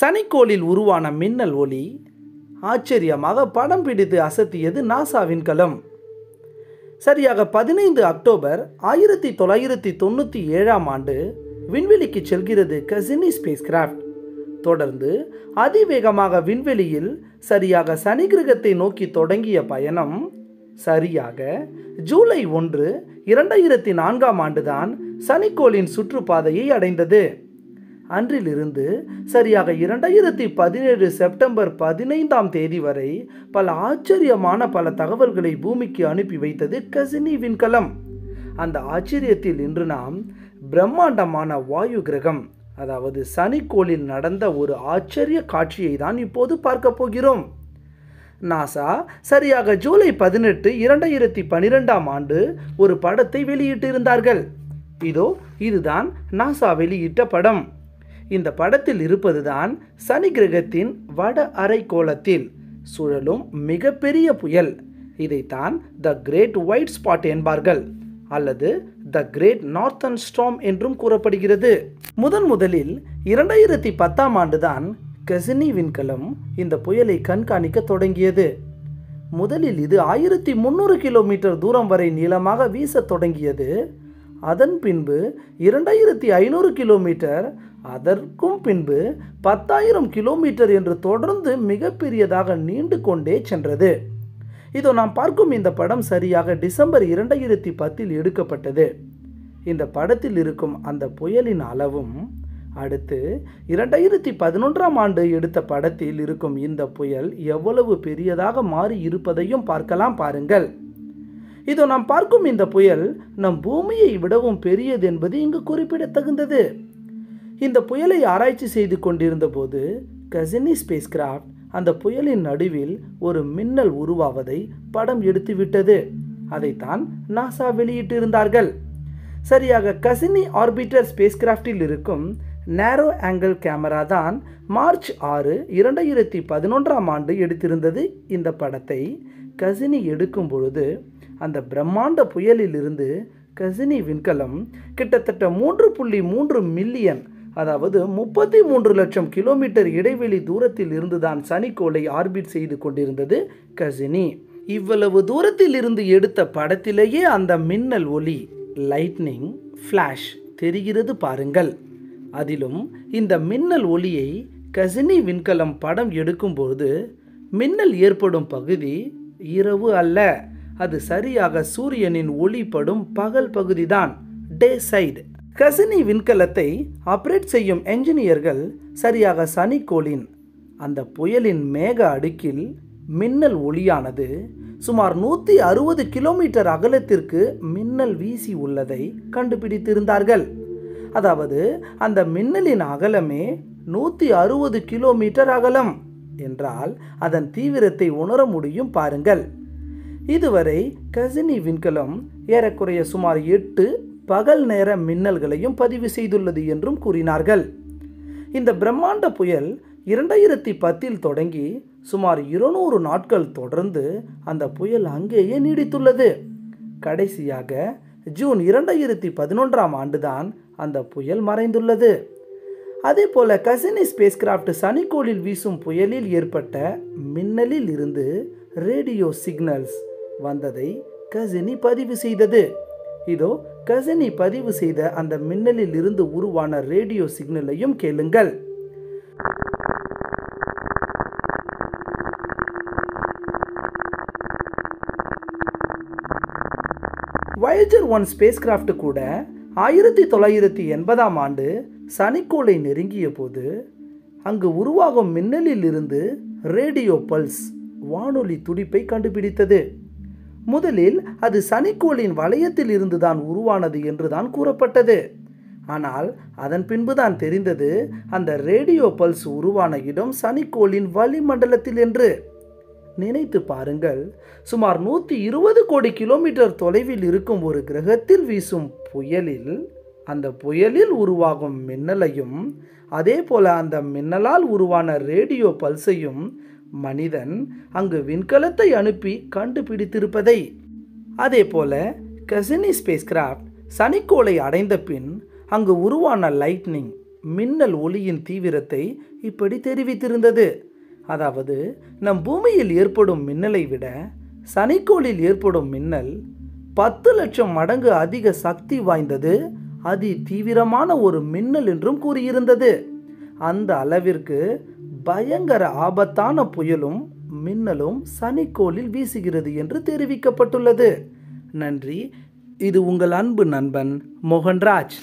சனிக்கோளில் உருவான மின்னல் ஒளி ஆச்சரியமாக படம் பிடித்து அசத்தியது நாசாவின் களம் சரியாக பதினைந்து அக்டோபர் ஆயிரத்தி தொள்ளாயிரத்தி தொண்ணூற்றி ஏழாம் ஆண்டு விண்வெளிக்கு செல்கிறது கசினி ஸ்பேஸ் கிராஃப்ட் தொடர்ந்து அதிவேகமாக விண்வெளியில் சரியாக சனி கிரகத்தை நோக்கி தொடங்கிய பயணம் சரியாக ஜூலை ஒன்று இரண்டாயிரத்தி நான்காம் ஆண்டுதான் சனிக்கோளின் சுற்றுப்பாதையை அடைந்தது அன்றிலிருந்து சரியாக இரண்டாயிரத்தி பதினேழு செப்டம்பர் பதினைந்தாம் தேதி வரை பல ஆச்சரியமான பல தகவல்களை பூமிக்கு அனுப்பி வைத்தது கசினி விண்கலம் அந்த ஆச்சரியத்தில் இன்று நாம் பிரம்மாண்டமான வாயு கிரகம் அதாவது சனிக்கோளில் நடந்த ஒரு ஆச்சரிய காட்சியை தான் இப்போது பார்க்க போகிறோம் நாசா சரியாக ஜூலை பதினெட்டு இரண்டாயிரத்தி பனிரெண்டாம் ஆண்டு ஒரு படத்தை வெளியிட்டிருந்தார்கள் இதோ இதுதான் நாசா வெளியிட்ட படம் இந்த படத்தில் இருப்பதுதான் சனி கிரகத்தின் வட அரைக்கோளத்தில் சுழலும் மிகப்பெரிய புயல் இதைத்தான் த கிரேட் ஒயிட் ஸ்பாட் என்பார்கள் அல்லது த கிரேட் நார்த்தன் ஸ்டாம் என்றும் கூறப்படுகிறது முதன் முதலில் இரண்டாயிரத்தி பத்தாம் ஆண்டுதான் கசினி விண்கலம் இந்த புயலை கண்காணிக்க தொடங்கியது முதலில் இது ஆயிரத்தி முந்நூறு கிலோமீட்டர் தூரம் வரை நீளமாக வீசத் தொடங்கியது அதன் பின்பு இரண்டாயிரத்தி ஐநூறு கிலோமீட்டர் அதற்கும் பின்பு பத்தாயிரம் கிலோமீட்டர் என்று தொடர்ந்து மிகப்பெரியதாக நீண்டு கொண்டே சென்றது இதோ நாம் பார்க்கும் இந்த படம் சரியாக டிசம்பர் இரண்டாயிரத்தி பத்தில் எடுக்கப்பட்டது இந்த படத்தில் இருக்கும் அந்த புயலின் அளவும் அடுத்து இரண்டாயிரத்தி பதினொன்றாம் ஆண்டு எடுத்த படத்தில் இருக்கும் இந்த புயல் எவ்வளவு பெரியதாக மாறி இருப்பதையும் பார்க்கலாம் பாருங்கள் இதோ நாம் பார்க்கும் இந்த புயல் நம் பூமியை விடவும் பெரியது என்பது இங்கு குறிப்பிடத்தகுந்தது இந்த புயலை ஆராய்ச்சி செய்து கொண்டிருந்த போது கசினி ஸ்பேஸ் கிராஃப்ட் அந்த புயலின் நடுவில் ஒரு மின்னல் உருவாவதை படம் எடுத்து விட்டது அதைத்தான் நாசா வெளியிட்டிருந்தார்கள் சரியாக கசினி ஆர்பிட்டர் ஸ்பேஸ் கிராஃப்டில் இருக்கும் நேரோ ஆங்கிள் கேமரா தான் மார்ச் ஆறு இரண்டாயிரத்தி பதினொன்றாம் ஆண்டு எடுத்திருந்தது இந்த படத்தை கசினி எடுக்கும் பொழுது அந்த பிரம்மாண்ட புயலிலிருந்து கசினி விண்கலம் கிட்டத்தட்ட மூன்று புள்ளி மூன்று மில்லியன் அதாவது முப்பத்தி மூன்று லட்சம் கிலோமீட்டர் இடைவெளி தூரத்தில் இருந்துதான் சனிக்கோளை ஆர்பிட் செய்து கொண்டிருந்தது கசினி இவ்வளவு தூரத்தில் இருந்து எடுத்த படத்திலேயே அந்த மின்னல் ஒளி லைட்னிங் ஃப்ளாஷ் தெரிகிறது பாருங்கள் அதிலும் இந்த மின்னல் ஒளியை கசினி விண்கலம் படம் எடுக்கும்போது மின்னல் ஏற்படும் பகுதி இரவு அல்ல அது சரியாக சூரியனின் ஒளிப்படும் பகல் பகுதிதான் டே சைடு கசினி விண்கலத்தை ஆப்ரேட் செய்யும் என்ஜினியர்கள் சரியாக சனிக்கோளின் அந்த புயலின் மேக அடுக்கில் மின்னல் ஒளியானது சுமார் நூற்றி அறுபது கிலோமீட்டர் அகலத்திற்கு மின்னல் வீசி உள்ளதை கண்டுபிடித்திருந்தார்கள் அதாவது அந்த மின்னலின் அகலமே நூற்றி அறுபது கிலோமீட்டர் அகலம் என்றால் அதன் தீவிரத்தை உணர முடியும் பாருங்கள் இதுவரை கசினி விண்கலம் ஏறக்குறைய சுமார் எட்டு பகல் நேர மின்னல்களையும் பதிவு செய்துள்ளது என்றும் கூறினார்கள் இந்த பிரம்மாண்ட புயல் இரண்டாயிரத்தி பத்தில் தொடங்கி சுமார் இருநூறு நாட்கள் தொடர்ந்து அந்த புயல் அங்கேயே நீடித்துள்ளது கடைசியாக ஜூன் இரண்டாயிரத்தி பதினொன்றாம் ஆண்டுதான் அந்த புயல் மறைந்துள்ளது அதே போல கசினி ஸ்பேஸ் கிராஃப்ட் சனிக்கோளில் வீசும் புயலில் ஏற்பட்ட மின்னலில் இருந்து ரேடியோ சிக்னல்ஸ் வந்ததை கசினி பதிவு செய்தது இதோ கசினி பதிவு செய்த அந்த மின்னலில் இருந்து உருவான ரேடியோ சிக்னலையும் கேளுங்கள் வயஜர் ஒன் ஸ்பேஸ் கிராஃப்ட் கூட ஆயிரத்தி தொள்ளாயிரத்தி எண்பதாம் ஆண்டு சனிக்கோளை நெருங்கிய போது அங்கு உருவாகும் மின்னலில் இருந்து ரேடியோ பல்ஸ் வானொலி துடிப்பை கண்டுபிடித்தது முதலில் அது சனிக்கோளின் வளையத்தில் இருந்துதான் உருவானது என்றுதான் கூறப்பட்டது ஆனால் அதன் பின்புதான் தெரிந்தது அந்த ரேடியோ பல்ஸ் உருவான இடம் சனிக்கோளின் வளிமண்டலத்தில் என்று நினைத்து பாருங்கள் சுமார் நூற்றி இருபது கோடி கிலோமீட்டர் தொலைவில் இருக்கும் ஒரு கிரகத்தில் வீசும் புயலில் அந்த புயலில் உருவாகும் மின்னலையும் அதே போல அந்த மின்னலால் உருவான ரேடியோ பல்ஸையும் மனிதன் அங்கு விண்கலத்தை அனுப்பி கண்டுபிடித்திருப்பதை அதே போல கசினி ஸ்பேஸ் கிராஃப்ட் சனிக்கோளை அடைந்த பின் அங்கு உருவான லைட்னிங் மின்னல் ஒளியின் தீவிரத்தை இப்படி தெரிவித்திருந்தது அதாவது நம் பூமியில் ஏற்படும் மின்னலை விட சனிக்கோளில் ஏற்படும் மின்னல் பத்து லட்சம் மடங்கு அதிக சக்தி வாய்ந்தது அதி தீவிரமான ஒரு மின்னல் என்றும் கூறியிருந்தது அந்த அளவிற்கு பயங்கர ஆபத்தான புயலும் மின்னலும் சனிக்கோளில் வீசுகிறது என்று தெரிவிக்கப்பட்டுள்ளது நன்றி இது உங்கள் அன்பு நண்பன் மோகன்ராஜ்